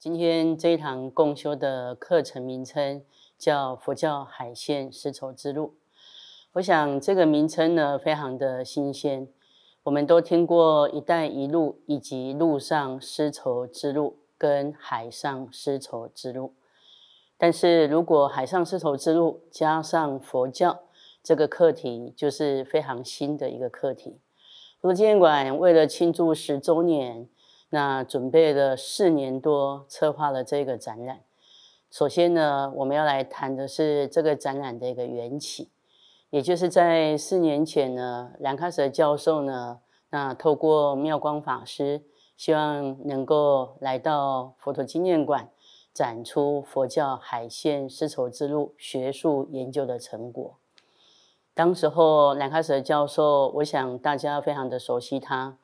今天这一堂共修的课程名称叫“佛教海线丝绸之路”。我想这个名称呢非常的新鲜，我们都听过“一带一路”以及“陆上丝绸之路”跟“海上丝绸之路”，但是如果“海上丝绸之路”加上佛教这个课题，就是非常新的一个课题。佛建馆为了庆祝十周年。那准备了四年多，策划了这个展览。首先呢，我们要来谈的是这个展览的一个缘起，也就是在四年前呢，兰卡舍教授呢，那透过妙光法师，希望能够来到佛陀纪念馆展出佛教海线丝绸之路学术研究的成果。当时候，兰卡舍教授，我想大家非常的熟悉他。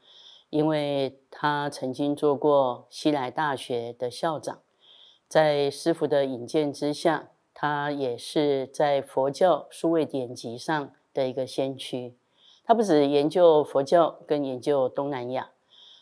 因为他曾经做过西来大学的校长，在师傅的引荐之下，他也是在佛教数位典籍上的一个先驱。他不止研究佛教，跟研究东南亚。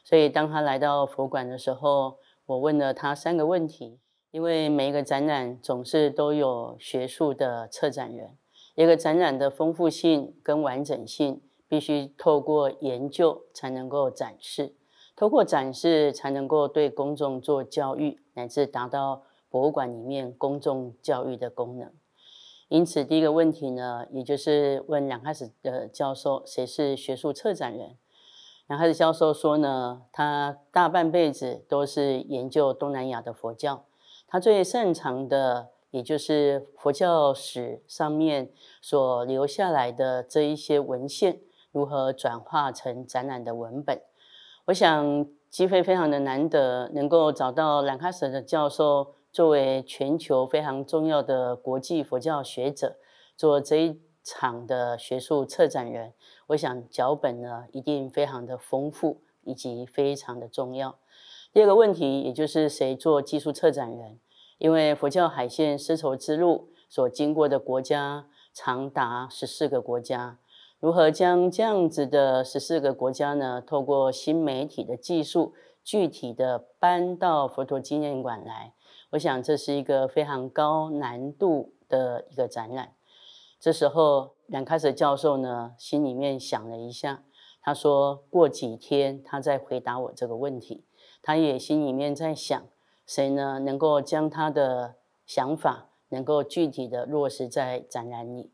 所以，当他来到佛馆的时候，我问了他三个问题，因为每一个展览总是都有学术的策展人，一个展览的丰富性跟完整性。必须透过研究才能够展示，透过展示才能够对公众做教育，乃至达到博物馆里面公众教育的功能。因此，第一个问题呢，也就是问杨开始的教授谁是学术策展人？杨开始教授说呢，他大半辈子都是研究东南亚的佛教，他最擅长的也就是佛教史上面所留下来的这一些文献。如何转化成展览的文本？我想机会非常的难得，能够找到兰卡舍的教授作为全球非常重要的国际佛教学者做这一场的学术策展人，我想脚本呢一定非常的丰富以及非常的重要。第二个问题，也就是谁做技术策展人？因为佛教海线丝绸之路所经过的国家长达十四个国家。如何将这样子的十四个国家呢？透过新媒体的技术，具体的搬到佛陀纪念馆来，我想这是一个非常高难度的一个展览。这时候，梁开石教授呢，心里面想了一下，他说过几天他再回答我这个问题。他也心里面在想，谁呢能够将他的想法能够具体的落实在展览里。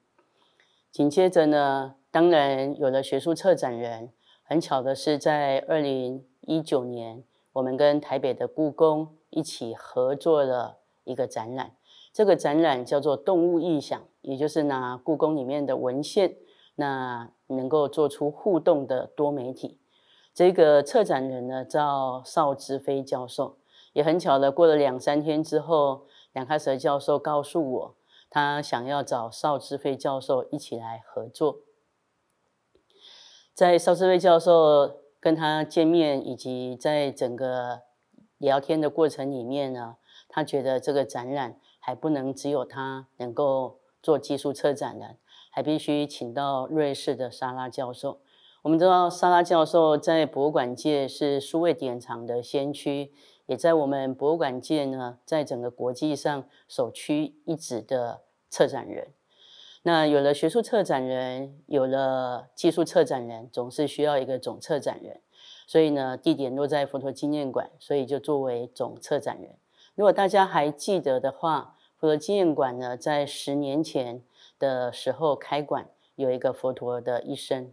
紧接着呢，当然有了学术策展人。很巧的是，在二零一九年，我们跟台北的故宫一起合作了一个展览。这个展览叫做《动物意象》，也就是拿故宫里面的文献，那能够做出互动的多媒体。这个策展人呢，叫邵志飞教授。也很巧的，过了两三天之后，梁开石教授告诉我。他想要找邵志飞教授一起来合作，在邵志飞教授跟他见面以及在整个聊天的过程里面呢，他觉得这个展览还不能只有他能够做技术策展的，还必须请到瑞士的沙拉教授。我们知道沙拉教授在博物馆界是数位典藏的先驱。也在我们博物馆界呢，在整个国际上首屈一指的策展人。那有了学术策展人，有了技术策展人，总是需要一个总策展人。所以呢，地点落在佛陀纪念馆，所以就作为总策展人。如果大家还记得的话，佛陀纪念馆呢，在十年前的时候开馆，有一个佛陀的一生。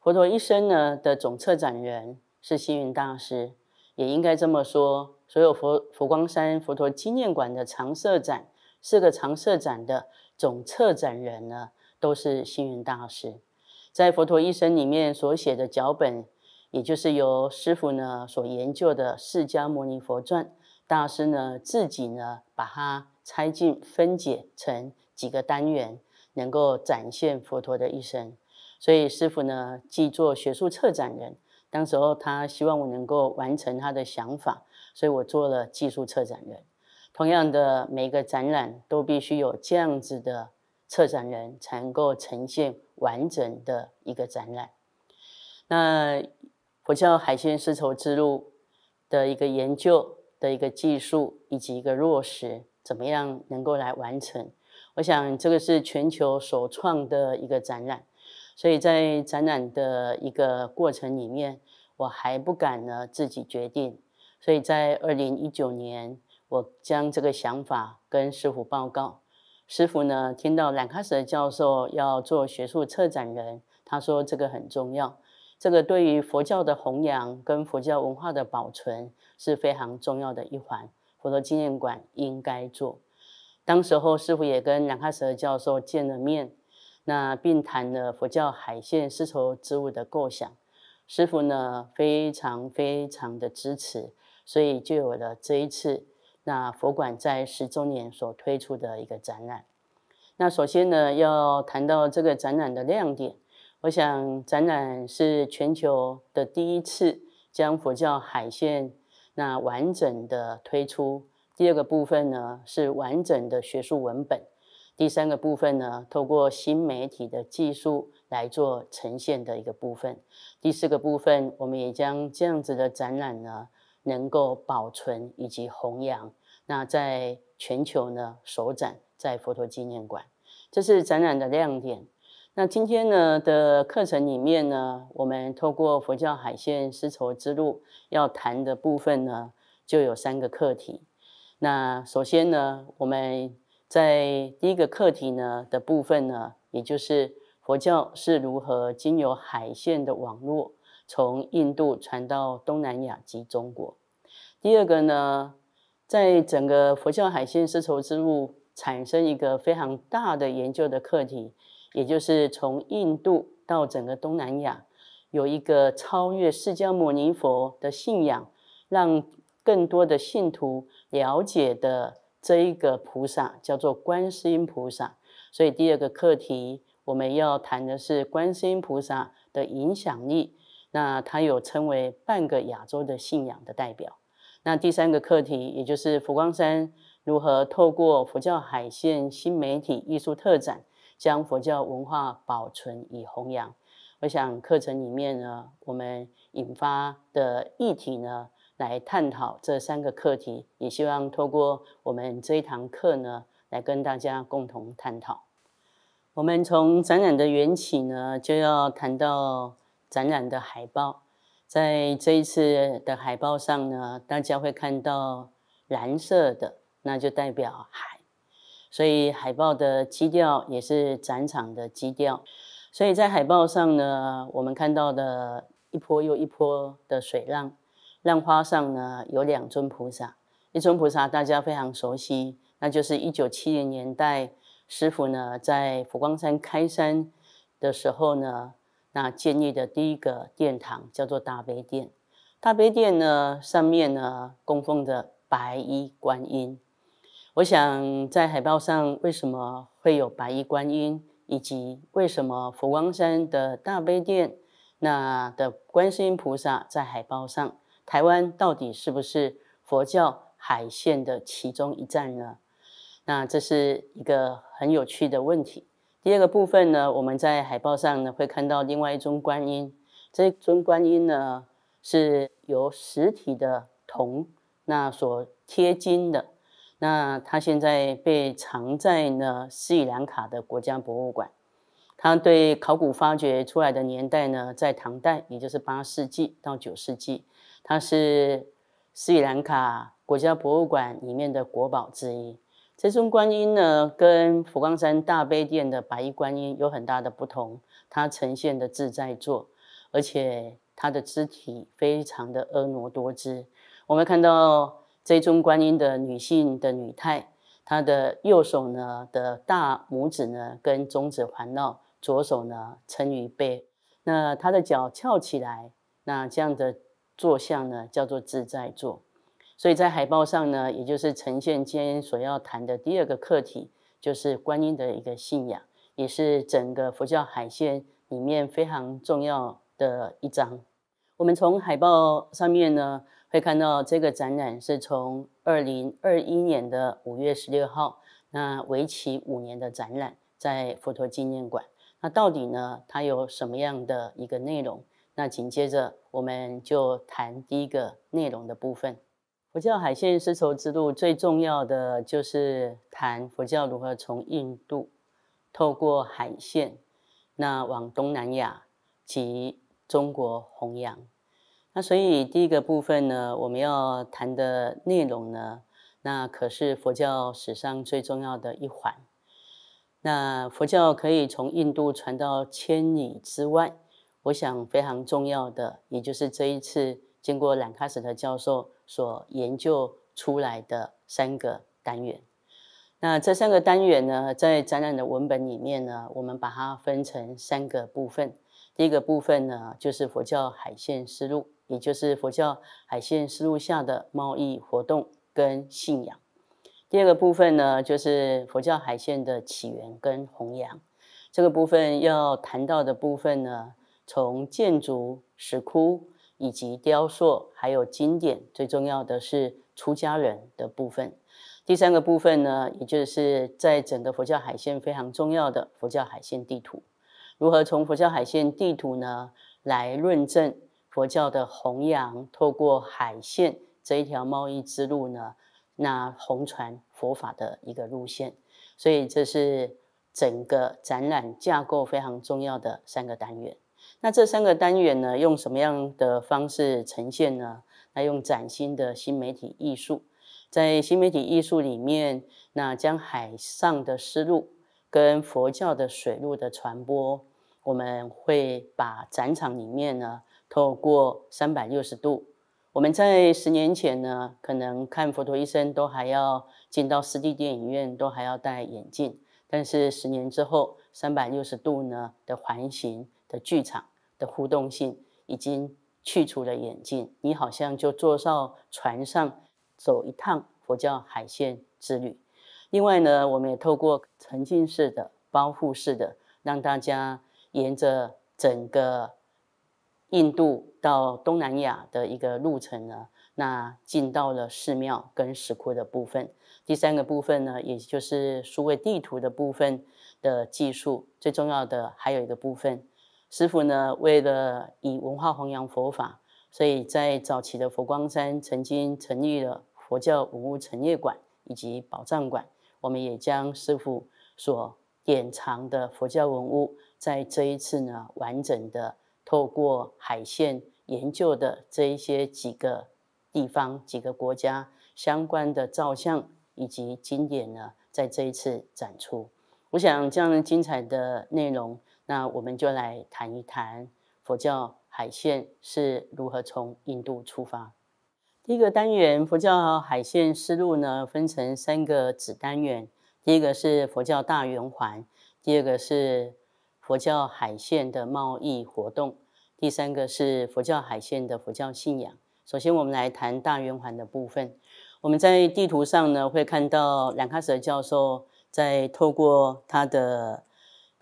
佛陀一生呢的总策展人是星云大师。也应该这么说，所有佛佛光山佛陀纪念馆的常设展，四个常设展的总策展人呢，都是星云大师。在佛陀一生里面所写的脚本，也就是由师傅呢所研究的《释迦牟尼佛传》，大师呢自己呢把它拆进分解成几个单元，能够展现佛陀的一生。所以师傅呢既做学术策展人。当时候他希望我能够完成他的想法，所以我做了技术策展人。同样的，每一个展览都必须有这样子的策展人才能够呈现完整的一个展览。那佛教海鲜丝绸之路的一个研究的一个技术以及一个落实，怎么样能够来完成？我想这个是全球首创的一个展览。所以在展览的一个过程里面，我还不敢呢自己决定。所以在二零一九年，我将这个想法跟师傅报告。师傅呢听到兰卡舍教授要做学术策展人，他说这个很重要，这个对于佛教的弘扬跟佛教文化的保存是非常重要的一环。佛陀纪念馆应该做。当时候师傅也跟兰卡舍教授见了面。那并谈了佛教海线丝绸之物的构想，师傅呢非常非常的支持，所以就有了这一次那佛馆在十周年所推出的一个展览。那首先呢要谈到这个展览的亮点，我想展览是全球的第一次将佛教海线那完整的推出。第二个部分呢是完整的学术文本。第三个部分呢，透过新媒体的技术来做呈现的一个部分。第四个部分，我们也将这样子的展览呢，能够保存以及弘扬。那在全球呢，首展在佛陀纪念馆，这是展览的亮点。那今天呢的课程里面呢，我们透过佛教海线丝绸之路要谈的部分呢，就有三个课题。那首先呢，我们。在第一个课题呢的部分呢，也就是佛教是如何经由海线的网络，从印度传到东南亚及中国。第二个呢，在整个佛教海线丝绸之路产生一个非常大的研究的课题，也就是从印度到整个东南亚，有一个超越释迦牟尼佛的信仰，让更多的信徒了解的。这一个菩萨叫做观世音菩萨，所以第二个课题我们要谈的是观世音菩萨的影响力。那它有称为半个亚洲的信仰的代表。那第三个课题，也就是佛光山如何透过佛教海线新媒体艺术特展，将佛教文化保存与弘扬。我想课程里面呢，我们引发的议题呢。来探讨这三个课题，也希望透过我们这一堂课呢，来跟大家共同探讨。我们从展览的缘起呢，就要谈到展览的海报。在这一次的海报上呢，大家会看到蓝色的，那就代表海，所以海报的基调也是展场的基调。所以在海报上呢，我们看到的一波又一波的水浪。浪花上呢有两尊菩萨，一尊菩萨大家非常熟悉，那就是一九七零年代师傅呢在佛光山开山的时候呢那建立的第一个殿堂叫做大悲殿。大悲殿呢上面呢供奉着白衣观音。我想在海报上为什么会有白衣观音，以及为什么佛光山的大悲殿那的观世音菩萨在海报上？台湾到底是不是佛教海线的其中一站呢？那这是一个很有趣的问题。第二个部分呢，我们在海报上呢会看到另外一尊观音，这尊观音呢是由实体的铜那所贴金的，那它现在被藏在呢斯里兰卡的国家博物馆。它对考古发掘出来的年代呢，在唐代，也就是八世纪到九世纪。它是斯里兰卡国家博物馆里面的国宝之一。这尊观音呢，跟佛光山大悲殿的白衣观音有很大的不同。它呈现的自在坐，而且它的肢体非常的婀娜多姿。我们看到这尊观音的女性的女态，她的右手呢的大拇指呢跟中指环绕，左手呢撑于背。那她的脚翘起来，那这样的。坐相呢，叫做自在坐。所以在海报上呢，也就是呈现今天所要谈的第二个课题，就是观音的一个信仰，也是整个佛教海线里面非常重要的一章。我们从海报上面呢，会看到这个展览是从二零二一年的五月十六号，那为期五年的展览，在佛陀纪念馆。那到底呢，它有什么样的一个内容？那紧接着，我们就谈第一个内容的部分。佛教海线丝绸之路最重要的就是谈佛教如何从印度透过海线，那往东南亚及中国弘扬。那所以第一个部分呢，我们要谈的内容呢，那可是佛教史上最重要的一环。那佛教可以从印度传到千里之外。我想非常重要的，也就是这一次经过兰卡斯特教授所研究出来的三个单元。那这三个单元呢，在展览的文本里面呢，我们把它分成三个部分。第一个部分呢，就是佛教海线思路，也就是佛教海线思路下的贸易活动跟信仰。第二个部分呢，就是佛教海线的起源跟弘扬。这个部分要谈到的部分呢。从建筑、石窟以及雕塑，还有经典，最重要的是出家人的部分。第三个部分呢，也就是在整个佛教海线非常重要的佛教海线地图。如何从佛教海线地图呢来论证佛教的弘扬，透过海线这一条贸易之路呢？那红传佛法的一个路线。所以，这是整个展览架构非常重要的三个单元。那这三个单元呢，用什么样的方式呈现呢？那用崭新的新媒体艺术，在新媒体艺术里面，那将海上的丝路跟佛教的水路的传播，我们会把展场里面呢，透过三百六十度，我们在十年前呢，可能看佛陀一生都还要进到实地电影院，都还要戴眼镜，但是十年之后，三百六十度呢的环形的剧场。的互动性已经去除了眼镜，你好像就坐上船上走一趟佛教海线之旅。另外呢，我们也透过沉浸式的、包覆式的，让大家沿着整个印度到东南亚的一个路程呢，那进到了寺庙跟石窟的部分。第三个部分呢，也就是数位地图的部分的技术，最重要的还有一个部分。师傅呢，为了以文化弘扬佛法，所以在早期的佛光山曾经成立了佛教文物陈列馆以及宝藏馆。我们也将师傅所典藏的佛教文物，在这一次呢，完整的透过海线研究的这一些几个地方、几个国家相关的造像以及经典呢，在这一次展出。我想这样精彩的内容。那我们就来谈一谈佛教海线是如何从印度出发。第一个单元佛教海线思路呢，分成三个子单元。第一个是佛教大圆环，第二个是佛教海线的贸易活动，第三个是佛教海线的佛教信仰。首先，我们来谈大圆环的部分。我们在地图上呢，会看到兰卡舍教授在透过他的。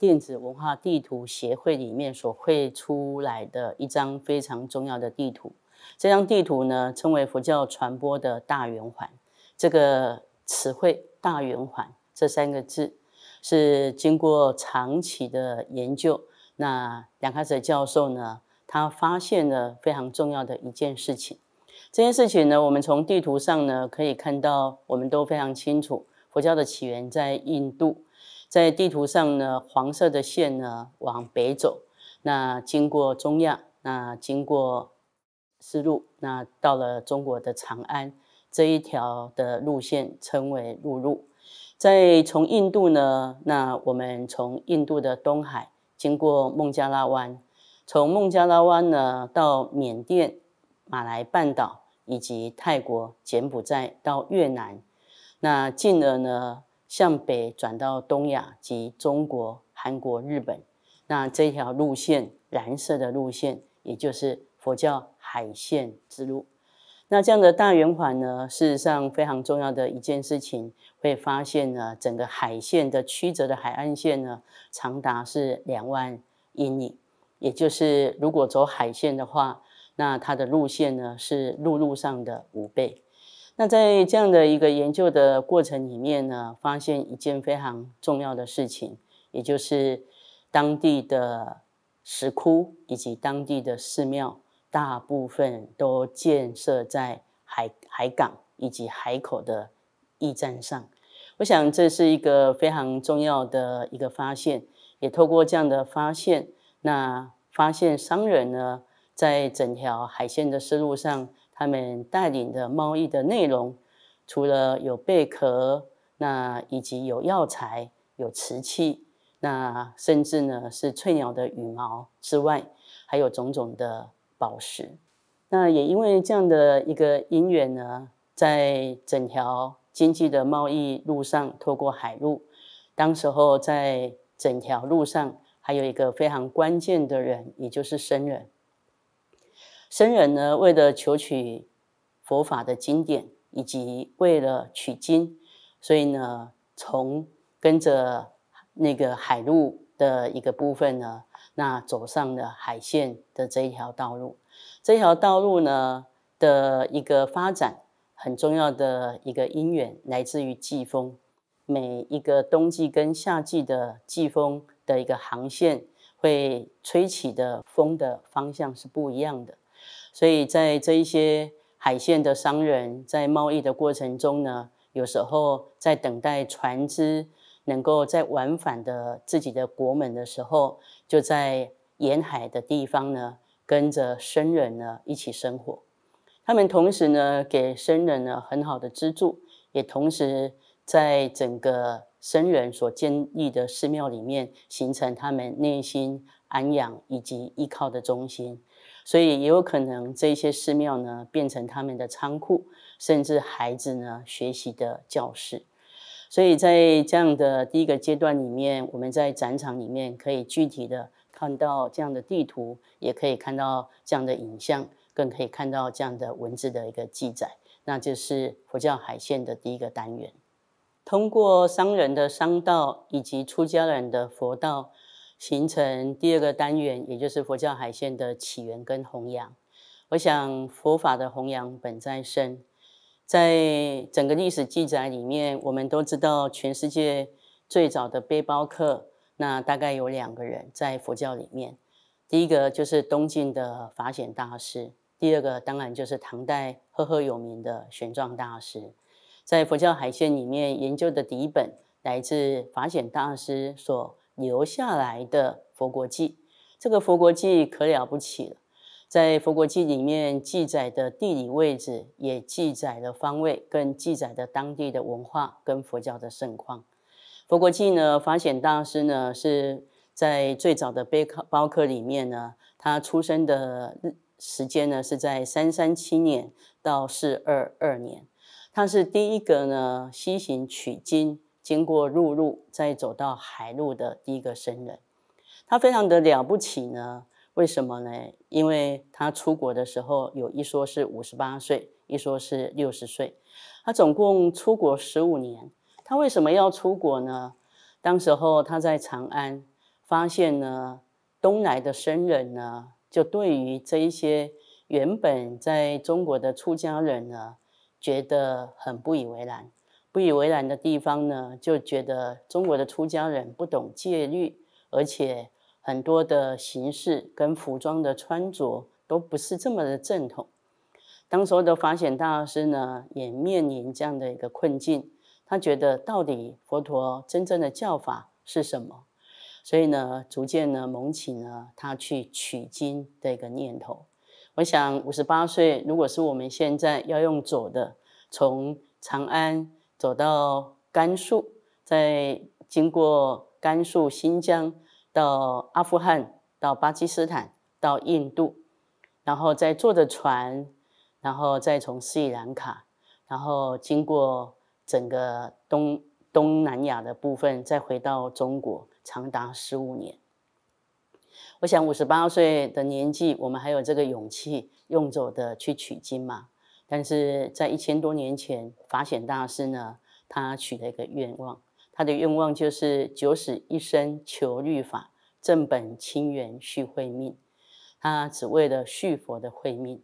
电子文化地图协会里面所绘出来的一张非常重要的地图，这张地图呢称为佛教传播的大圆环。这个词汇“大圆环”这三个字是经过长期的研究。那梁开泽教授呢，他发现了非常重要的一件事情。这件事情呢，我们从地图上呢可以看到，我们都非常清楚，佛教的起源在印度。在地图上呢，黄色的线呢往北走，那经过中亚，那经过丝路，那到了中国的长安，这一条的路线称为陆路。再从印度呢，那我们从印度的东海，经过孟加拉湾，从孟加拉湾呢到缅甸、马来半岛以及泰国、柬埔寨到越南，那进而呢。向北转到东亚及中国、韩国、日本，那这条路线蓝色的路线，也就是佛教海线之路。那这样的大圆环呢，事实上非常重要的一件事情，会发现呢，整个海线的曲折的海岸线呢，长达是两万英里，也就是如果走海线的话，那它的路线呢是陆路上的五倍。那在这样的一个研究的过程里面呢，发现一件非常重要的事情，也就是当地的石窟以及当地的寺庙，大部分都建设在海海港以及海口的驿站上。我想这是一个非常重要的一个发现，也透过这样的发现，那发现商人呢，在整条海线的思路上。他们带领的贸易的内容，除了有贝壳，那以及有药材、有瓷器，那甚至呢是翠鸟的羽毛之外，还有种种的宝石。那也因为这样的一个因缘呢，在整条经济的贸易路上，透过海路，当时候在整条路上还有一个非常关键的人，也就是僧人。僧人呢，为了求取佛法的经典，以及为了取经，所以呢，从跟着那个海路的一个部分呢，那走上了海线的这一条道路。这条道路呢的一个发展很重要的一个因缘，来自于季风。每一个冬季跟夏季的季风的一个航线，会吹起的风的方向是不一样的。所以在这一些海线的商人，在贸易的过程中呢，有时候在等待船只能够在往返的自己的国门的时候，就在沿海的地方呢，跟着僧人呢一起生活。他们同时呢，给僧人呢很好的资助，也同时在整个僧人所建立的寺庙里面，形成他们内心安养以及依靠的中心。所以也有可能这些寺庙呢变成他们的仓库，甚至孩子呢学习的教室。所以在这样的第一个阶段里面，我们在展场里面可以具体的看到这样的地图，也可以看到这样的影像，更可以看到这样的文字的一个记载，那就是佛教海线的第一个单元。通过商人的商道以及出家人的佛道。形成第二个单元，也就是佛教海线的起源跟弘扬。我想佛法的弘扬本在身，在整个历史记载里面，我们都知道全世界最早的背包客，那大概有两个人在佛教里面，第一个就是东晋的法显大师，第二个当然就是唐代赫赫有名的玄奘大师。在佛教海线里面研究的底本，来自法显大师所。留下来的《佛国记》，这个《佛国记》可了不起了。在《佛国记》里面记载的地理位置，也记载了方位，更记载的当地的文化跟佛教的盛况。《佛国记》呢，法显大师呢是在最早的碑刻包刻里面呢，他出生的时间呢是在三三七年到四二二年，他是第一个呢西行取经。经过陆路再走到海路的第一个僧人，他非常的了不起呢。为什么呢？因为他出国的时候有一说是五十八岁，一说是六十岁。他总共出国十五年。他为什么要出国呢？当时候他在长安发现呢，东来的僧人呢，就对于这一些原本在中国的出家人呢，觉得很不以为然。不以为然的地方呢，就觉得中国的出家人不懂戒律，而且很多的形式跟服装的穿着都不是这么的正统。当时的法显大师呢，也面临这样的一个困境，他觉得到底佛陀真正的教法是什么？所以呢，逐渐呢萌起了他去取经的一个念头。我想五十八岁，如果是我们现在要用左的，从长安。走到甘肃，再经过甘肃、新疆，到阿富汗、到巴基斯坦、到印度，然后再坐着船，然后再从斯里兰卡，然后经过整个东东南亚的部分，再回到中国，长达十五年。我想五十八岁的年纪，我们还有这个勇气用走的去取经吗？但是在一千多年前，法显大师呢，他许了一个愿望，他的愿望就是九死一生求律法，正本清源续慧命。他只为了续佛的慧命，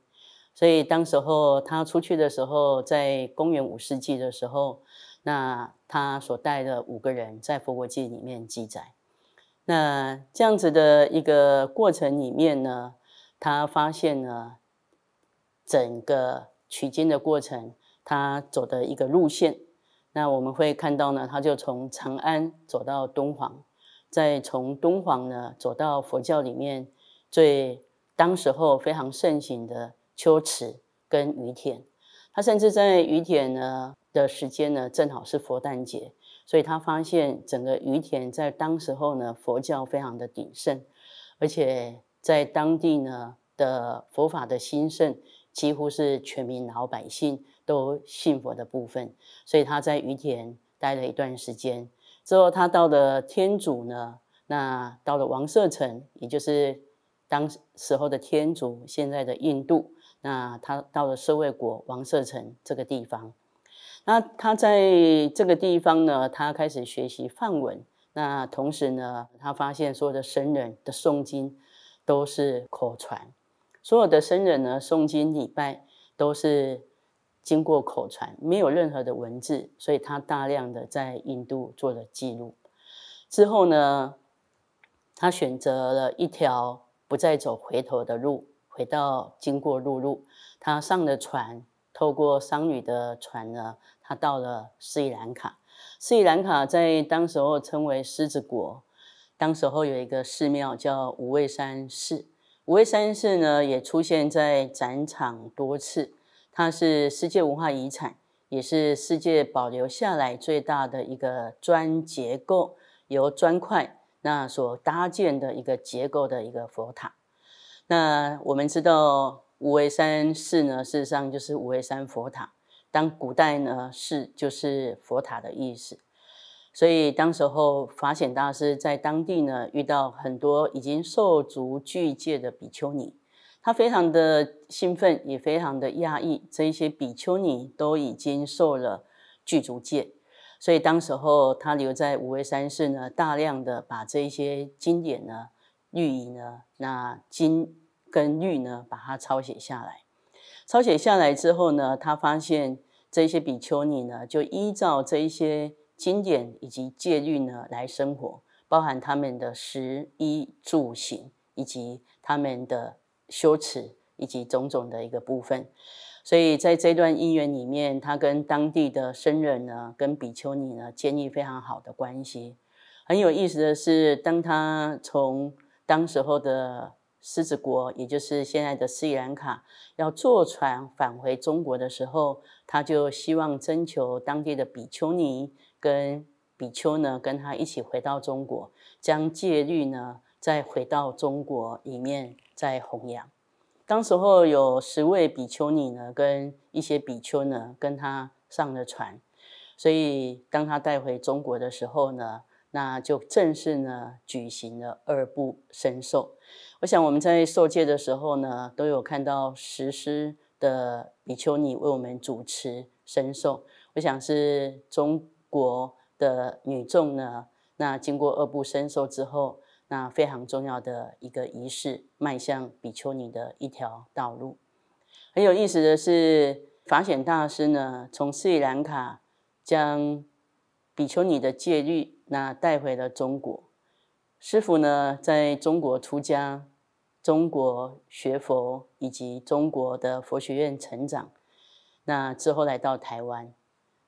所以当时候他出去的时候，在公元五世纪的时候，那他所带的五个人，在佛国记里面记载，那这样子的一个过程里面呢，他发现了整个。取经的过程，他走的一个路线，那我们会看到呢，他就从长安走到敦煌，再从敦煌呢走到佛教里面最当时候非常盛行的秋池跟于田。他甚至在于田呢的时间呢，正好是佛诞节，所以他发现整个于田在当时候呢，佛教非常的鼎盛，而且在当地呢的佛法的兴盛。几乎是全民老百姓都信佛的部分，所以他在于田待了一段时间之后，他到了天竺呢，那到了王舍城，也就是当时候的天竺，现在的印度，那他到了社会国王舍城这个地方，那他在这个地方呢，他开始学习梵文，那同时呢，他发现所有的僧人的诵经都是口传。所有的僧人呢，诵经礼拜都是经过口传，没有任何的文字，所以他大量的在印度做了记录。之后呢，他选择了一条不再走回头的路，回到经过陆路，他上了船，透过商旅的船呢，他到了斯里兰卡。斯里兰卡在当时候称为狮子国，当时候有一个寺庙叫五味山寺。五位三寺呢也出现在展场多次，它是世界文化遗产，也是世界保留下来最大的一个砖结构由砖块那所搭建的一个结构的一个佛塔。那我们知道五位三寺呢，事实上就是五位三佛塔。当古代呢，是就是佛塔的意思。所以，当时候法显大师在当地呢，遇到很多已经受足具戒的比丘尼，他非常的兴奋，也非常的讶异，这一些比丘尼都已经受了具足戒。所以，当时候他留在五位山寺呢，大量的把这一些经典呢、律仪呢、那经跟律呢，把它抄写下来。抄写下来之后呢，他发现这些比丘尼呢，就依照这一些。经典以及戒律呢，来生活，包含他们的食衣住行，以及他们的修持，以及种种的一个部分。所以在这段姻缘里面，他跟当地的僧人呢，跟比丘尼呢，建立非常好的关系。很有意思的是，当他从当时候的狮子国，也就是现在的斯里兰卡，要坐船返回中国的时候，他就希望征求当地的比丘尼。跟比丘呢，跟他一起回到中国，将戒律呢，再回到中国里面再弘扬。当时候有十位比丘尼呢，跟一些比丘呢，跟他上了船。所以当他带回中国的时候呢，那就正式呢举行了二部神兽。我想我们在受戒的时候呢，都有看到实施的比丘尼为我们主持神兽，我想是中。国的女众呢？那经过恶不深受之后，那非常重要的一个仪式，迈向比丘尼的一条道路。很有意思的是，法显大师呢，从斯里兰卡将比丘尼的戒律那带回了中国。师傅呢，在中国出家，中国学佛以及中国的佛学院成长。那之后来到台湾。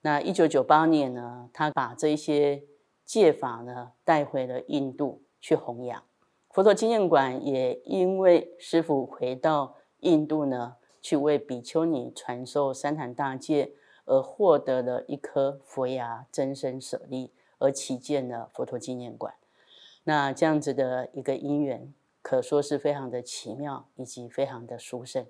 那一九九八年呢，他把这些戒法呢带回了印度去弘扬。佛陀纪念馆也因为师傅回到印度呢，去为比丘尼传授三坛大戒，而获得了一颗佛牙真身舍利，而起建了佛陀纪念馆。那这样子的一个因缘，可说是非常的奇妙，以及非常的殊胜。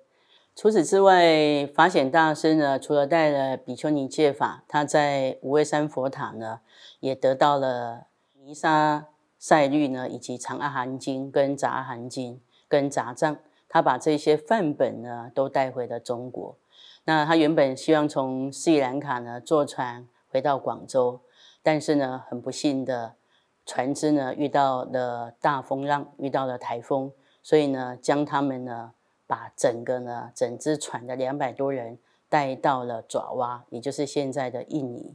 除此之外，法显大师呢，除了带了比丘尼戒法，他在五位山佛塔呢，也得到了《弥沙塞律》呢，以及《长阿含经》、跟《杂阿含经》、跟《杂藏》，他把这些范本呢，都带回了中国。那他原本希望从斯里兰卡呢，坐船回到广州，但是呢，很不幸的，船只呢遇到了大风浪，遇到了台风，所以呢，将他们呢。把整个呢，整只船的两百多人带到了爪哇，也就是现在的印尼。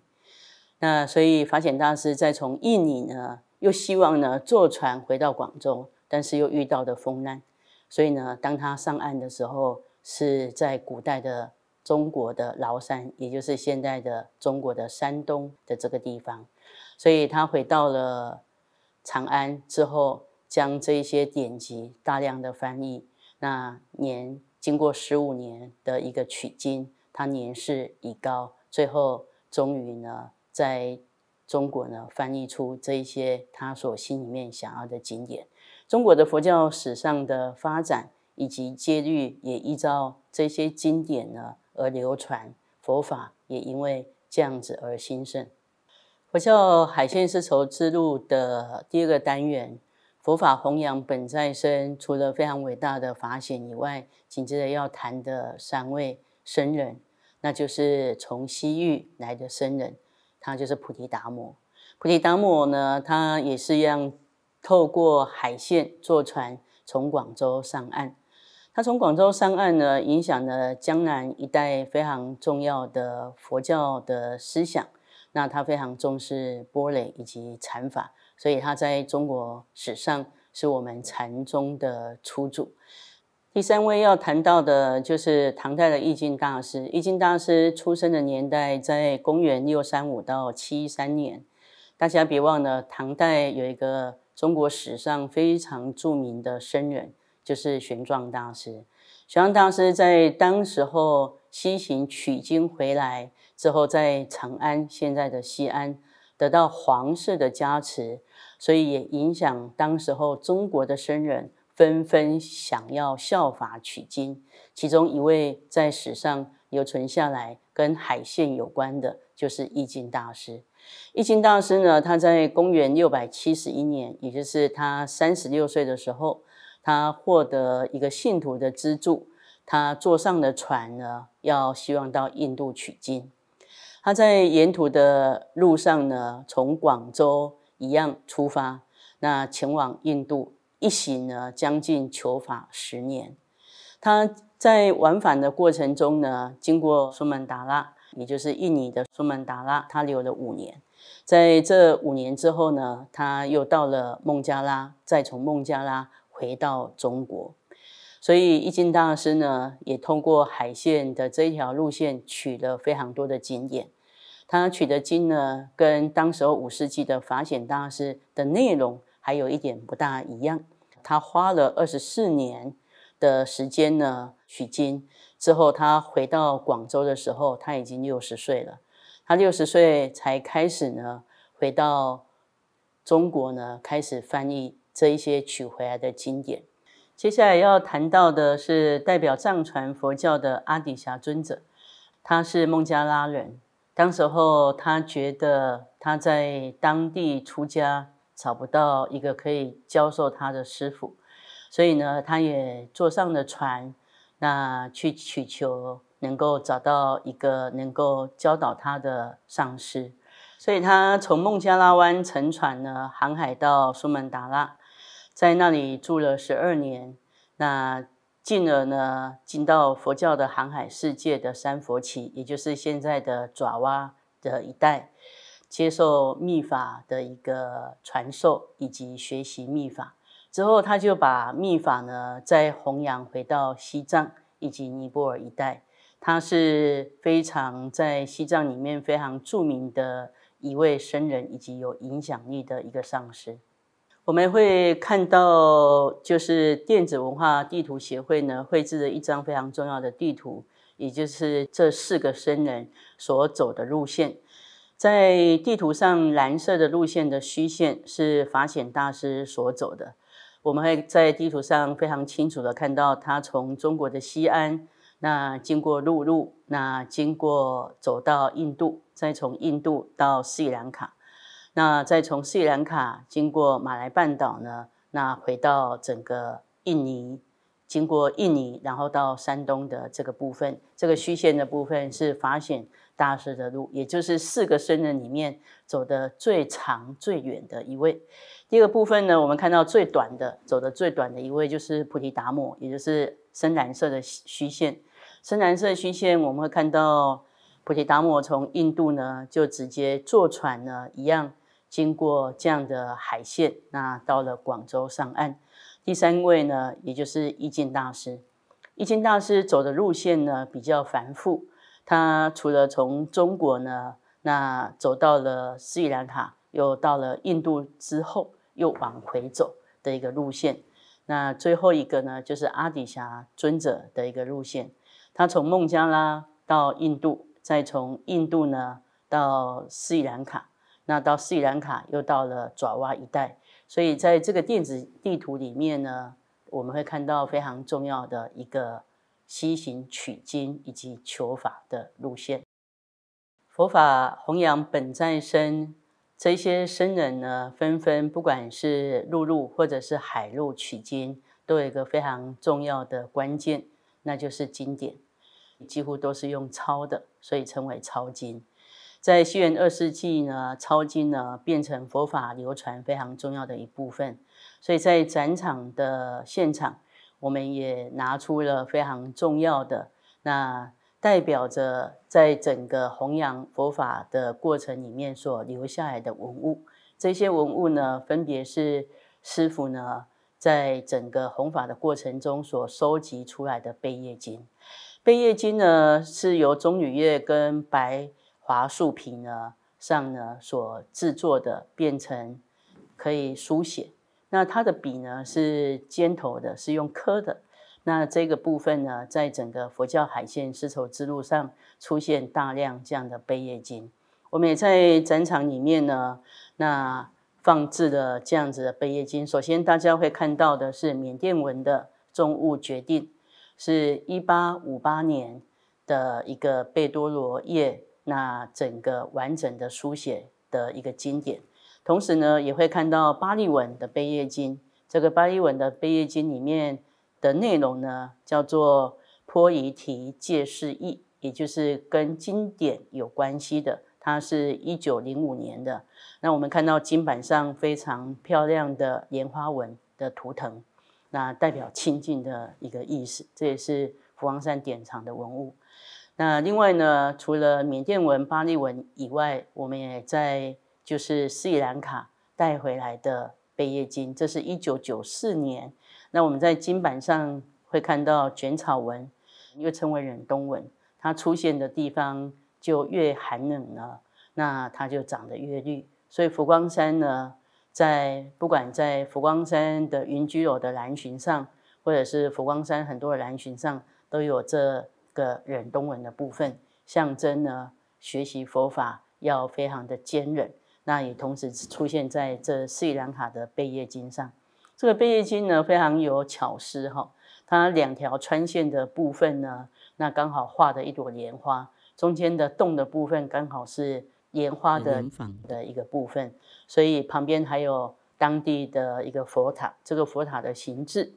那所以法显大师在从印尼呢，又希望呢坐船回到广州，但是又遇到的风难，所以呢，当他上岸的时候是在古代的中国的崂山，也就是现在的中国的山东的这个地方。所以他回到了长安之后，将这些典籍大量的翻译。那年，经过十五年的一个取经，他年事已高，最后终于呢，在中国呢翻译出这一些他所心里面想要的经典。中国的佛教史上的发展以及戒律也依照这些经典呢而流传，佛法也因为这样子而兴盛。佛教海线丝绸之路的第二个单元。佛法弘扬本在身，除了非常伟大的法显以外，紧接着要谈的三位僧人，那就是从西域来的僧人，他就是菩提达摩。菩提达摩呢，他也是一样，透过海线坐船从广州上岸。他从广州上岸呢，影响了江南一带非常重要的佛教的思想。那他非常重视波雷以及禅法。所以他在中国史上是我们禅宗的初祖。第三位要谈到的就是唐代的易经大师。易经大师出生的年代在公元六三五到七三年。大家别忘了，唐代有一个中国史上非常著名的僧人，就是玄奘大师。玄奘大师在当时候西行取经回来之后，在长安（现在的西安）。得到皇室的加持，所以也影响当时候中国的僧人纷纷想要效法取经。其中一位在史上留存下来跟海线有关的，就是易经大师。易经大师呢，他在公元六百七十一年，也就是他三十六岁的时候，他获得一个信徒的资助，他坐上的船呢，要希望到印度取经。他在沿途的路上呢，从广州一样出发，那前往印度一行呢将近求法十年。他在往返的过程中呢，经过苏门答腊，也就是印尼的苏门答腊，他留了五年。在这五年之后呢，他又到了孟加拉，再从孟加拉回到中国。所以易经大师呢，也通过海线的这一条路线，取了非常多的经验。他取的经呢，跟当时候五世纪的法显大师的内容还有一点不大一样。他花了二十四年的时间呢取经，之后他回到广州的时候，他已经六十岁了。他六十岁才开始呢回到中国呢，开始翻译这一些取回来的经典。接下来要谈到的是代表藏传佛教的阿底峡尊者，他是孟加拉人。当时候，他觉得他在当地出家找不到一个可以教授他的师傅，所以呢，他也坐上了船，那去祈求能够找到一个能够教导他的上师，所以他从孟加拉湾乘船呢，航海到苏门答腊，在那里住了十二年，那。进而呢，进到佛教的航海世界的三佛起，也就是现在的爪哇的一带，接受密法的一个传授以及学习密法之后，他就把密法呢再弘扬回到西藏以及尼泊尔一带。他是非常在西藏里面非常著名的一位僧人，以及有影响力的一个上师。我们会看到，就是电子文化地图协会呢绘制的一张非常重要的地图，也就是这四个僧人所走的路线。在地图上，蓝色的路线的虚线是法显大师所走的。我们会在地图上非常清楚的看到，他从中国的西安，那经过陆路，那经过走到印度，再从印度到斯里兰卡。那再从斯里兰卡经过马来半岛呢，那回到整个印尼，经过印尼，然后到山东的这个部分，这个虚线的部分是法显大师的路，也就是四个僧人里面走的最长最远的一位。第二个部分呢，我们看到最短的，走的最短的一位就是菩提达摩，也就是深蓝色的虚线。深蓝色虚线，我们会看到菩提达摩从印度呢，就直接坐船呢一样。经过这样的海线，那到了广州上岸。第三位呢，也就是易经大师。易经大师走的路线呢比较繁复，他除了从中国呢，那走到了斯里兰卡，又到了印度之后，又往回走的一个路线。那最后一个呢，就是阿底峡尊者的一个路线，他从孟加拉到印度，再从印度呢到斯里兰卡。那到斯里兰卡，又到了爪哇一带，所以在这个电子地图里面呢，我们会看到非常重要的一个西行取经以及求法的路线。佛法弘扬本在身，这些僧人呢，纷纷不管是陆路或者是海路取经，都有一个非常重要的关键，那就是经典，几乎都是用抄的，所以称为抄经。在西元二世纪呢，抄经呢变成佛法流传非常重要的一部分。所以在展场的现场，我们也拿出了非常重要的那代表着在整个弘扬佛法的过程里面所留下来的文物。这些文物呢，分别是师傅呢在整个弘法的过程中所收集出来的贝叶经。贝叶经呢，是由棕榈叶跟白华数屏呢上呢所制作的变成可以书写，那它的笔呢是尖头的，是用刻的。那这个部分呢，在整个佛教海线丝绸之路上出现大量这样的贝叶经。我们也在展场里面呢，那放置了这样子的贝叶经。首先大家会看到的是缅甸文的《中物决定》，是一八五八年的一个贝多罗叶。那整个完整的书写的一个经典，同时呢也会看到巴利文的贝叶经。这个巴利文的贝叶经里面的内容呢，叫做颇夷提介释意，也就是跟经典有关系的。它是一九零五年的。那我们看到金板上非常漂亮的莲花纹的图腾，那代表清净的一个意思。这也是福王山典藏的文物。那另外呢，除了缅甸文、巴利文以外，我们也在就是斯里兰卡带回来的贝叶金，这是一九九四年。那我们在金板上会看到卷草纹，又称为忍冬纹。它出现的地方就越寒冷了，那它就长得越绿。所以佛光山呢，在不管在佛光山的云居楼的蓝群上，或者是佛光山很多的蓝群上，都有这。个忍冬文的部分，象征呢学习佛法要非常的坚韧。那也同时出现在这里兰卡的贝叶经上。这个贝叶经呢非常有巧思哈，它两条穿线的部分呢，那刚好画的一朵莲花，中间的洞的部分刚好是莲花的的一个部分。所以旁边还有当地的一个佛塔，这个佛塔的形制，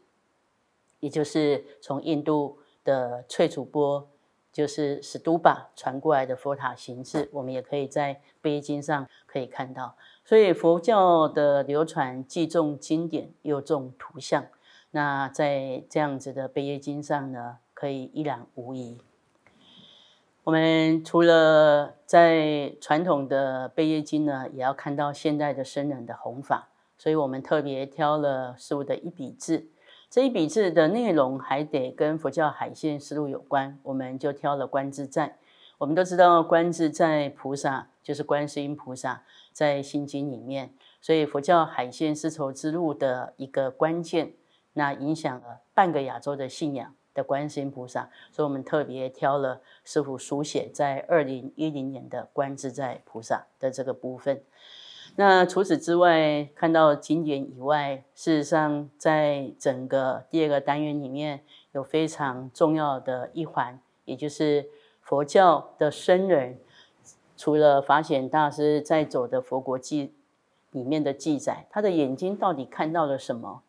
也就是从印度。的翠主播就是史都巴传过来的佛塔形式，我们也可以在贝叶经上可以看到。所以佛教的流传既重经典又重图像，那在这样子的贝叶经上呢，可以一览无遗。我们除了在传统的贝叶经呢，也要看到现代的僧人的弘法，所以我们特别挑了十五的一笔字。这一笔字的内容还得跟佛教海线思路有关，我们就挑了观自在。我们都知道观自在菩萨就是观世音菩萨，在《心经》里面，所以佛教海线丝绸之路的一个关键，那影响了半个亚洲的信仰的观世音菩萨，所以我们特别挑了师傅书写在二零一零年的观自在菩萨的这个部分。那除此之外，看到经典以外，事实上，在整个第二个单元里面，有非常重要的一环，也就是佛教的僧人，除了法显大师在走的佛国记里面的记载，他的眼睛到底看到了什么？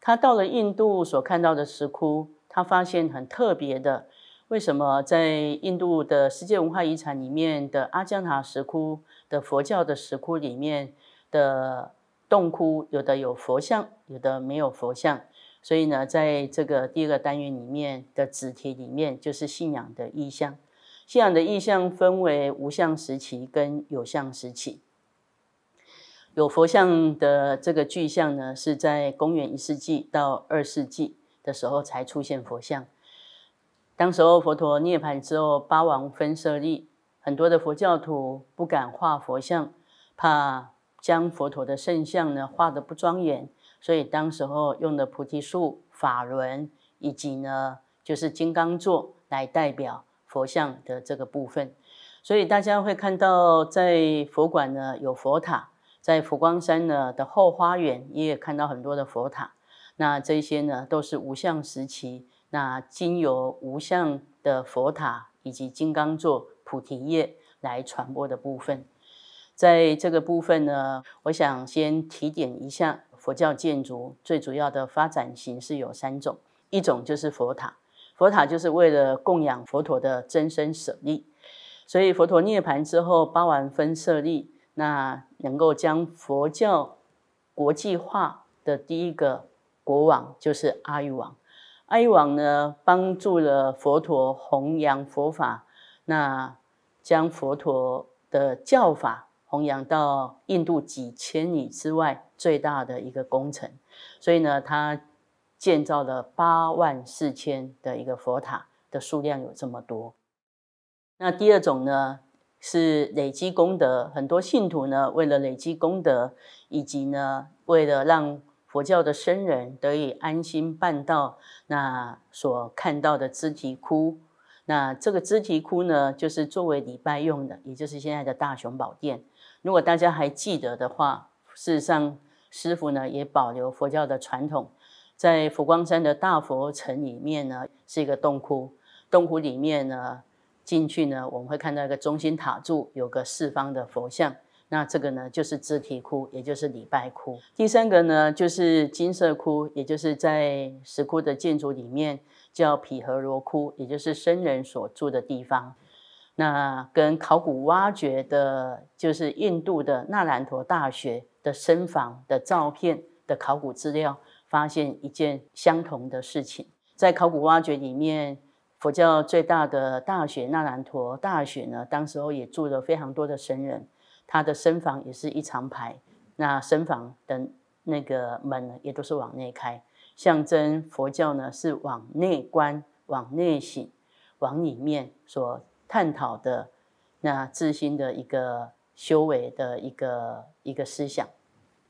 他到了印度所看到的石窟，他发现很特别的。为什么在印度的世界文化遗产里面的阿姜塔石窟的佛教的石窟里面的洞窟，有的有佛像，有的没有佛像。所以呢，在这个第二个单元里面的子题里面，就是信仰的意象。信仰的意象分为无相时期跟有相时期。有佛像的这个具象呢，是在公元一世纪到二世纪的时候才出现佛像。当时候佛陀涅槃之后，八王分舍利，很多的佛教徒不敢画佛像，怕将佛陀的圣像呢画得不庄严，所以当时候用的菩提树、法轮以及呢就是金刚座来代表佛像的这个部分。所以大家会看到在佛馆呢有佛塔，在佛光山呢的后花园，你也看到很多的佛塔，那这些呢都是五相时期。那经由无相的佛塔以及金刚座菩提叶来传播的部分，在这个部分呢，我想先提点一下，佛教建筑最主要的发展形式有三种，一种就是佛塔，佛塔就是为了供养佛陀的真身舍利，所以佛陀涅盘之后，八万分舍利，那能够将佛教国际化的第一个国王就是阿育王。哀王呢，帮助了佛陀弘扬佛法，那将佛陀的教法弘扬到印度几千里之外，最大的一个工程。所以呢，他建造了八万四千的一个佛塔，的数量有这么多。那第二种呢，是累积功德，很多信徒呢，为了累积功德，以及呢，为了让佛教的僧人得以安心办道，那所看到的资体窟，那这个资体窟呢，就是作为礼拜用的，也就是现在的大雄宝殿。如果大家还记得的话，事实上，师傅呢也保留佛教的传统，在佛光山的大佛城里面呢，是一个洞窟，洞窟里面呢，进去呢，我们会看到一个中心塔柱，有个四方的佛像。那这个呢，就是肢体窟，也就是礼拜窟。第三个呢，就是金色窟，也就是在石窟的建筑里面叫毗诃罗窟，也就是僧人所住的地方。那跟考古挖掘的，就是印度的纳兰陀大学的僧房的照片的考古资料，发现一件相同的事情。在考古挖掘里面，佛教最大的大学纳兰陀大学呢，当时候也住了非常多的僧人。它的身房也是一长排，那身房的那个门呢，也都是往内开，象征佛教呢是往内观、往内省、往里面所探讨的那自心的一个修为的一个一个思想。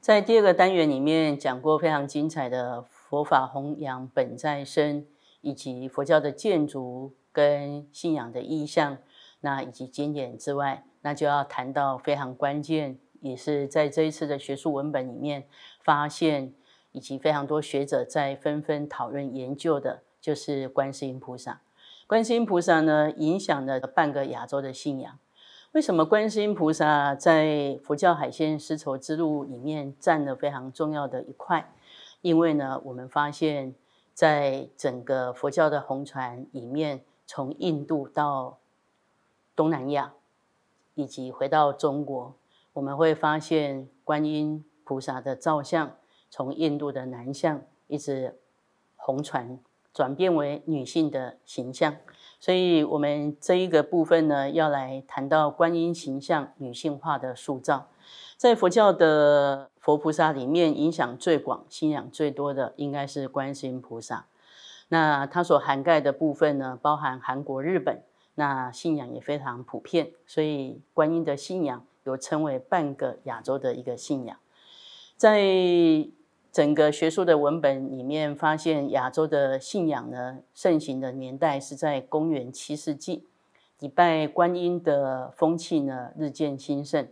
在第二个单元里面讲过非常精彩的佛法弘扬本在身，以及佛教的建筑跟信仰的意象，那以及经典之外。那就要谈到非常关键，也是在这一次的学术文本里面发现，以及非常多学者在纷纷讨论研究的，就是观世音菩萨。观世音菩萨呢，影响了半个亚洲的信仰。为什么观世音菩萨在佛教海鲜丝绸之路里面占了非常重要的一块？因为呢，我们发现在整个佛教的红船里面，从印度到东南亚。以及回到中国，我们会发现观音菩萨的造像从印度的男像一直红传，转变为女性的形象。所以，我们这一个部分呢，要来谈到观音形象女性化的塑造。在佛教的佛菩萨里面，影响最广、信仰最多的应该是观世音菩萨。那它所涵盖的部分呢，包含韩国、日本。那信仰也非常普遍，所以观音的信仰有称为半个亚洲的一个信仰。在整个学术的文本里面，发现亚洲的信仰呢盛行的年代是在公元七世纪，礼拜观音的风气呢日渐兴盛。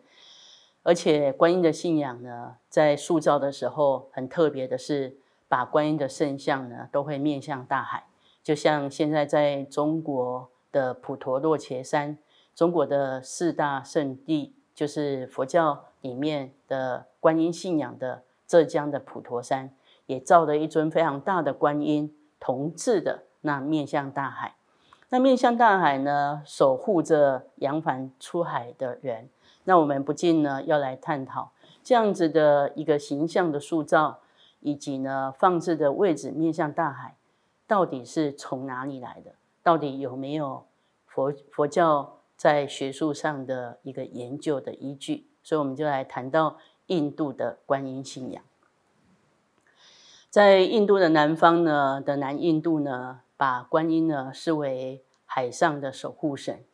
而且观音的信仰呢，在塑造的时候很特别的是，把观音的圣像呢都会面向大海，就像现在在中国。的普陀洛伽山，中国的四大圣地就是佛教里面的观音信仰的浙江的普陀山，也造了一尊非常大的观音铜制的，那面向大海，那面向大海呢，守护着扬帆出海的人。那我们不禁呢要来探讨这样子的一个形象的塑造，以及呢放置的位置面向大海，到底是从哪里来的？到底有没有佛佛教在学术上的一个研究的依据？所以我们就来谈到印度的观音信仰。在印度的南方呢，的南印度呢，把观音呢视为海上的守护神，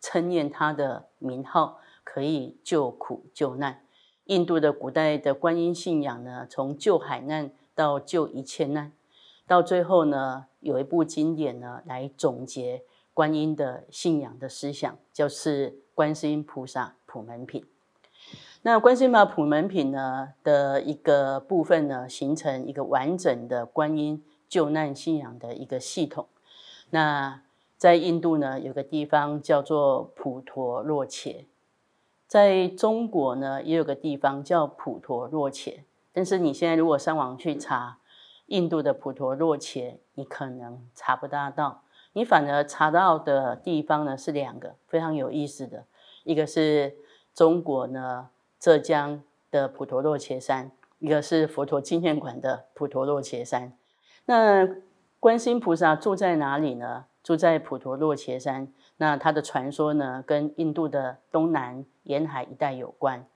称念他的名号可以救苦救难。印度的古代的观音信仰呢，从救海难到救一切难。到最后呢，有一部经典呢，来总结观音的信仰的思想，就是《观世音菩萨普门品》。那《观世音菩萨普门品》呢的一个部分呢，形成一个完整的观音救难信仰的一个系统。那在印度呢，有个地方叫做普陀洛且，在中国呢，也有个地方叫普陀洛且。但是你现在如果上网去查，印度的普陀洛切，你可能查不大到，你反而查到的地方呢是两个非常有意思的，一个是中国呢浙江的普陀洛切山，一个是佛陀纪念馆的普陀洛切山。那观世音菩萨住在哪里呢？住在普陀洛切山。那它的传说呢，跟印度的东南沿海一带有关，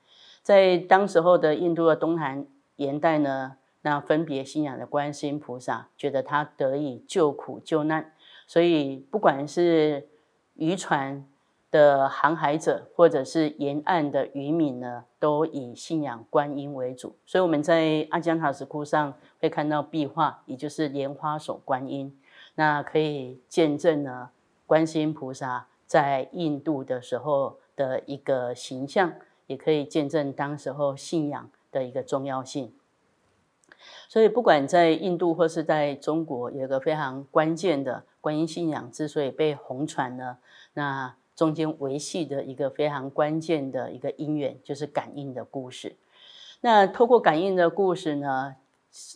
在当时候的印度的东南沿带呢。那分别信仰的观世音菩萨，觉得他得以救苦救难，所以不管是渔船的航海者，或者是沿岸的渔民呢，都以信仰观音为主。所以我们在阿姜塔石窟上会看到壁画，也就是莲花手观音，那可以见证呢，观世音菩萨在印度的时候的一个形象，也可以见证当时候信仰的一个重要性。所以，不管在印度或是在中国，有一个非常关键的观音信仰之所以被红传呢，那中间维系的一个非常关键的一个因缘，就是感应的故事。那透过感应的故事呢，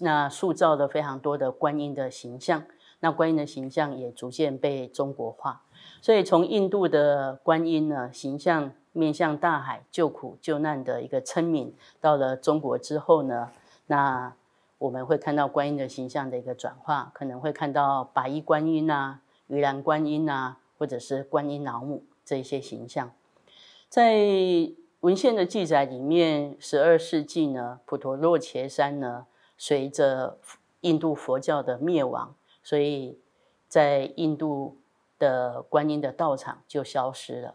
那塑造了非常多的观音的形象。那观音的形象也逐渐被中国化。所以，从印度的观音呢，形象面向大海救苦救难的一个村民，到了中国之后呢，那。我们会看到观音的形象的一个转化，可能会看到白衣观音啊、盂兰观音啊，或者是观音老母这一些形象。在文献的记载里面，十二世纪呢，普陀洛伽山呢，随着印度佛教的灭亡，所以在印度的观音的道场就消失了，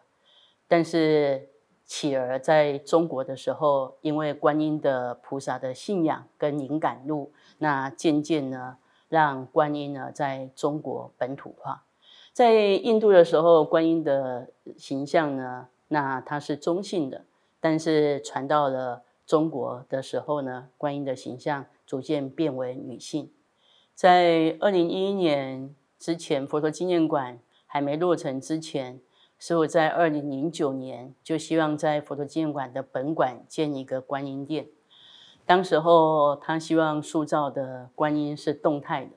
但是。企儿在中国的时候，因为观音的菩萨的信仰跟灵感路，那渐渐呢，让观音呢在中国本土化。在印度的时候，观音的形象呢，那它是中性的，但是传到了中国的时候呢，观音的形象逐渐变为女性。在二零一一年之前，佛陀纪念馆还没落成之前。所以我在二零零九年就希望在佛陀纪念馆的本馆建一个观音殿。当时候他希望塑造的观音是动态的，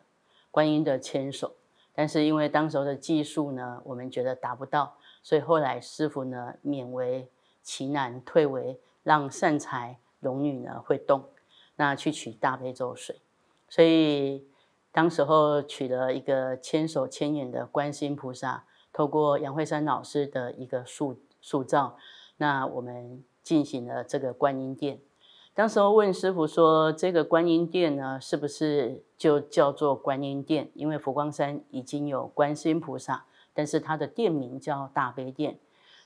观音的牵手，但是因为当时候的技术呢，我们觉得达不到，所以后来师傅呢勉为其难，退为让善财龙女呢会动，那去取大悲咒水，所以当时候取了一个牵手牵引的观音菩萨。透过杨慧珊老师的一个塑塑造，那我们进行了这个观音殿。当时候问师傅说：“这个观音殿呢，是不是就叫做观音殿？因为佛光山已经有观音菩萨，但是它的殿名叫大悲殿。”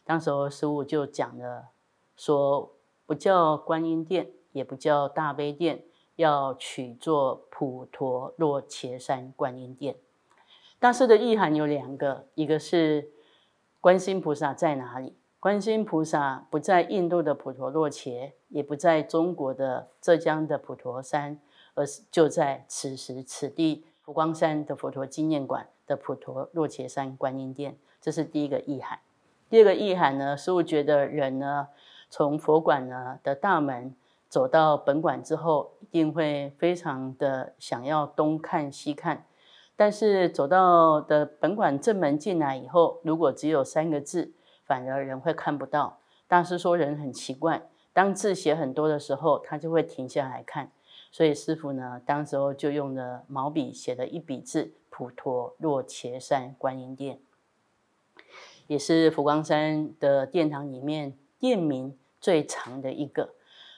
当时候师傅就讲了：“说不叫观音殿，也不叫大悲殿，要取作普陀洛伽山观音殿。”大师的意涵有两个，一个是观心菩萨在哪里。观心菩萨不在印度的普陀洛伽，也不在中国的浙江的普陀山，而是就在此时此地佛光山的佛陀纪念馆的普陀洛伽山观音殿。这是第一个意涵。第二个意涵呢，是我觉得人呢，从佛馆呢的大门走到本馆之后，一定会非常的想要东看西看。但是走到的本馆正门进来以后，如果只有三个字，反而人会看不到。大师说人很奇怪，当字写很多的时候，他就会停下来看。所以师傅呢，当时候就用了毛笔写了一笔字：普陀洛伽山观音殿，也是佛光山的殿堂里面殿名最长的一个。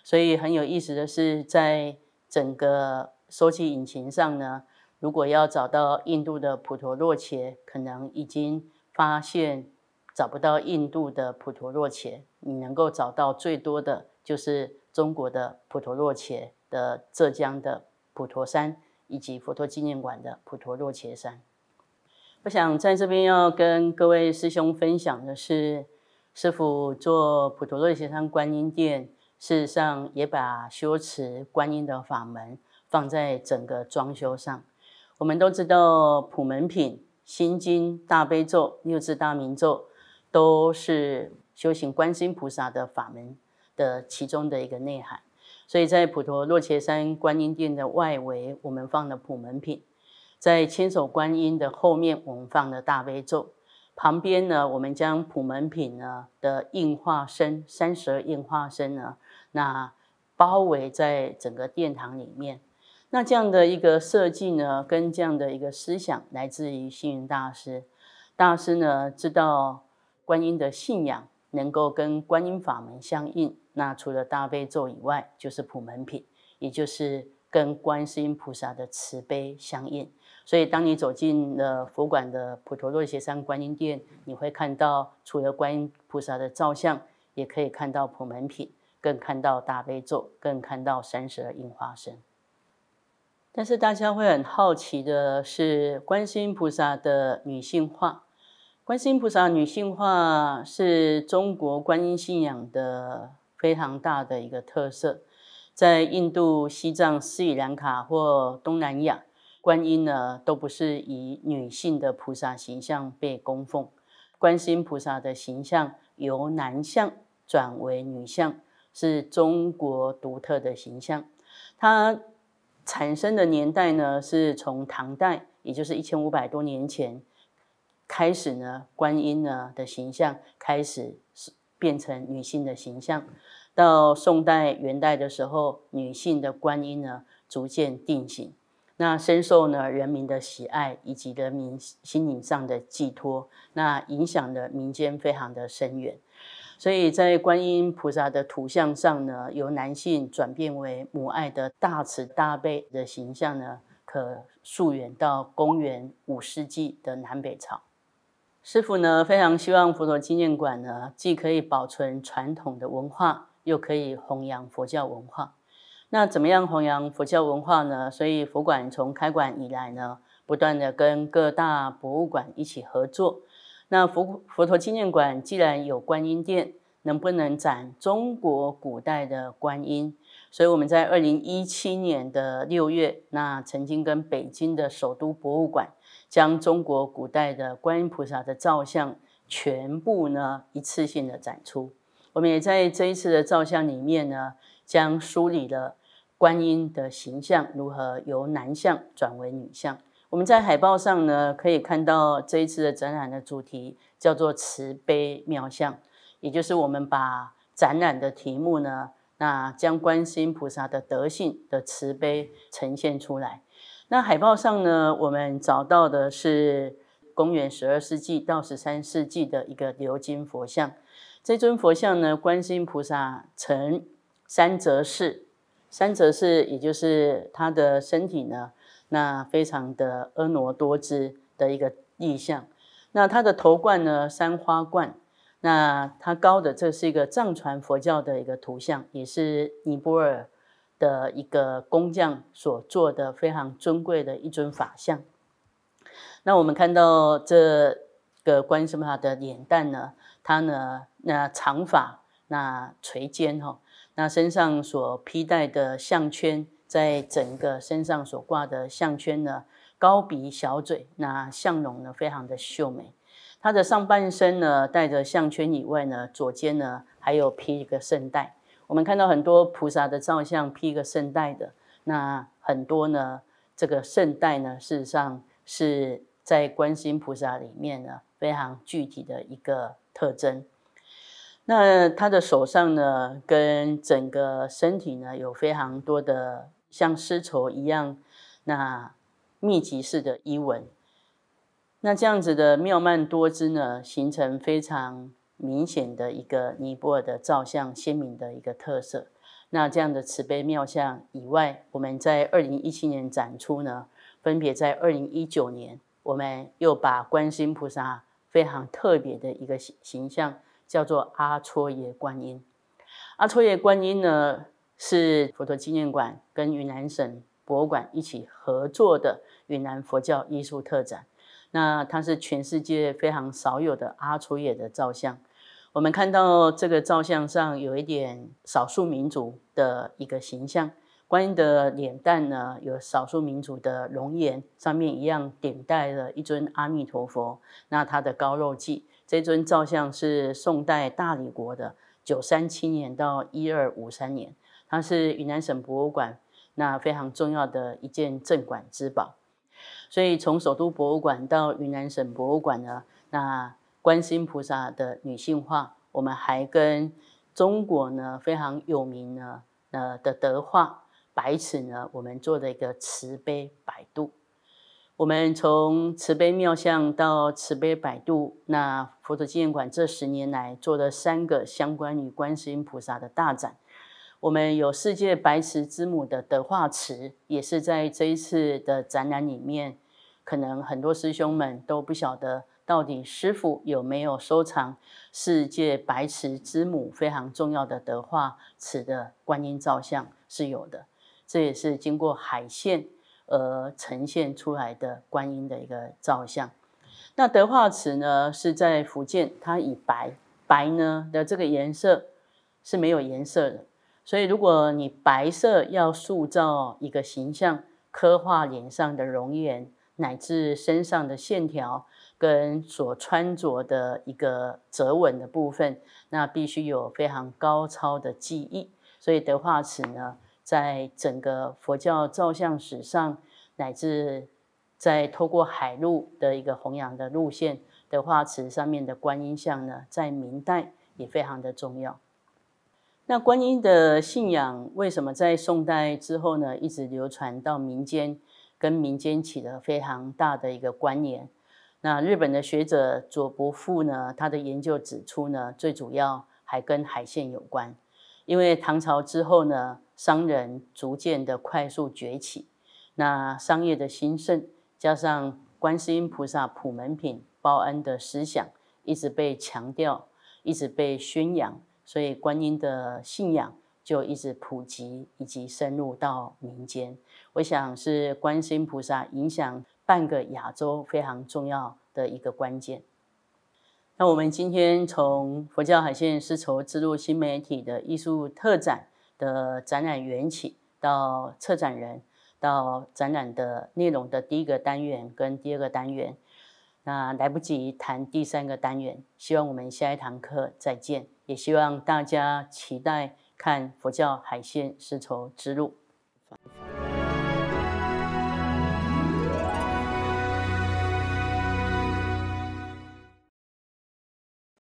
所以很有意思的是，在整个收集引擎上呢。如果要找到印度的普陀洛伽，可能已经发现找不到印度的普陀洛伽。你能够找到最多的，就是中国的普陀洛伽的浙江的普陀山，以及佛陀纪念馆的普陀洛伽山。我想在这边要跟各位师兄分享的是，师傅做普陀洛伽山观音殿，事实上也把修持观音的法门放在整个装修上。我们都知道，普门品、心经、大悲咒、六字大明咒，都是修行观世音菩萨的法门的其中的一个内涵。所以在普陀洛茄山观音殿的外围，我们放了普门品；在千手观音的后面，我们放了大悲咒。旁边呢，我们将普门品呢的应化身、三十二应化身呢，那包围在整个殿堂里面。那这样的一个设计呢，跟这样的一个思想来自于星云大师。大师呢知道观音的信仰能够跟观音法门相应。那除了大悲咒以外，就是普门品，也就是跟观世音菩萨的慈悲相应。所以，当你走进了佛馆的普陀洛雪山观音殿，你会看到除了观音菩萨的造像，也可以看到普门品，更看到大悲咒，更看到三十二应化身。但是大家会很好奇的是，观世音菩萨的女性化。观世音菩萨女性化是中国观音信仰的非常大的一个特色。在印度、西藏、斯里兰卡或东南亚，观音呢都不是以女性的菩萨形象被供奉。观世音菩萨的形象由男相转为女相，是中国独特的形象。它。产生的年代呢，是从唐代，也就是一千五百多年前开始呢，观音呢的形象开始是变成女性的形象，到宋代、元代的时候，女性的观音呢逐渐定型，那深受呢人民的喜爱，以及人民心灵上的寄托，那影响的民间非常的深远。所以在观音菩萨的图像上呢，由男性转变为母爱的大慈大悲的形象呢，可溯源到公元五世纪的南北朝。师傅呢非常希望佛陀纪念馆呢，既可以保存传统的文化，又可以弘扬佛教文化。那怎么样弘扬佛教文化呢？所以佛馆从开馆以来呢，不断的跟各大博物馆一起合作。那佛佛陀纪念馆既然有观音殿，能不能展中国古代的观音？所以我们在二零一七年的六月，那曾经跟北京的首都博物馆将中国古代的观音菩萨的造像全部呢一次性的展出。我们也在这一次的造像里面呢，将梳理了观音的形象如何由男相转为女相。我们在海报上呢，可以看到这一次的展览的主题叫做“慈悲妙相”，也就是我们把展览的题目呢，那将观世音菩萨的德性的慈悲呈现出来。那海报上呢，我们找到的是公元十二世纪到十三世纪的一个鎏金佛像。这尊佛像呢，观世音菩萨呈三折式，三折式也就是他的身体呢。那非常的婀娜多姿的一个意象，那它的头冠呢，三花冠，那它高的这是一个藏传佛教的一个图像，也是尼泊尔的一个工匠所做的非常尊贵的一尊法像。那我们看到这个观世么菩的脸蛋呢，他呢那长发那垂肩哈，那身上所披戴的项圈。在整个身上所挂的项圈呢，高鼻小嘴，那相容呢非常的秀美。它的上半身呢戴着项圈以外呢，左肩呢还有披一个圣带。我们看到很多菩萨的造像披一个圣带的，那很多呢这个圣带呢，事实上是在观世音菩萨里面呢非常具体的一个特征。那他的手上呢，跟整个身体呢有非常多的。像丝绸一样，那密集式的衣纹，那这样子的妙曼多姿呢，形成非常明显的一个尼泊尔的造像鲜明的一个特色。那这样的慈悲妙相以外，我们在二零一七年展出呢，分别在二零一九年，我们又把观世音菩萨非常特别的一个形形象，叫做阿戳耶观音。阿戳耶观音呢？是佛陀纪念馆跟云南省博物馆一起合作的云南佛教艺术特展。那它是全世界非常少有的阿楚野的造像。我们看到这个造像上有一点少数民族的一个形象，观音的脸蛋呢有少数民族的容颜，上面一样顶戴了一尊阿弥陀佛。那他的高肉髻，这尊造像是宋代大理国的九三七年到一二五三年。它是云南省博物馆那非常重要的一件镇馆之宝，所以从首都博物馆到云南省博物馆呢，那观世音菩萨的女性化，我们还跟中国呢非常有名呢呃的德化白瓷呢，我们做的一个慈悲摆渡。我们从慈悲妙相到慈悲摆渡，那佛陀纪念馆这十年来做的三个相关于观世音菩萨的大展。我们有世界白瓷之母的德化瓷，也是在这一次的展览里面，可能很多师兄们都不晓得到底师傅有没有收藏世界白瓷之母非常重要的德化瓷的观音造像，是有的。这也是经过海线而呈现出来的观音的一个造像。那德化瓷呢，是在福建，它以白白呢的这个颜色是没有颜色的。所以，如果你白色要塑造一个形象，刻画脸上的容颜，乃至身上的线条跟所穿着的一个折纹的部分，那必须有非常高超的技艺。所以，德化瓷呢，在整个佛教造像史上，乃至在透过海路的一个弘扬的路线，德化瓷上面的观音像呢，在明代也非常的重要。那观音的信仰为什么在宋代之后呢，一直流传到民间，跟民间起了非常大的一个关联。那日本的学者佐伯父呢，他的研究指出呢，最主要还跟海线有关，因为唐朝之后呢，商人逐渐的快速崛起，那商业的兴盛，加上观世音菩萨普门品报恩的思想，一直被强调，一直被宣扬。所以观音的信仰就一直普及，以及深入到民间。我想是观音菩萨影响半个亚洲非常重要的一个关键。那我们今天从佛教、海线、丝绸之路、新媒体的艺术特展的展览缘起，到策展人，到展览的内容的第一个单元跟第二个单元。那来不及谈第三个单元，希望我们下一堂课再见，也希望大家期待看佛教海鲜丝绸之路。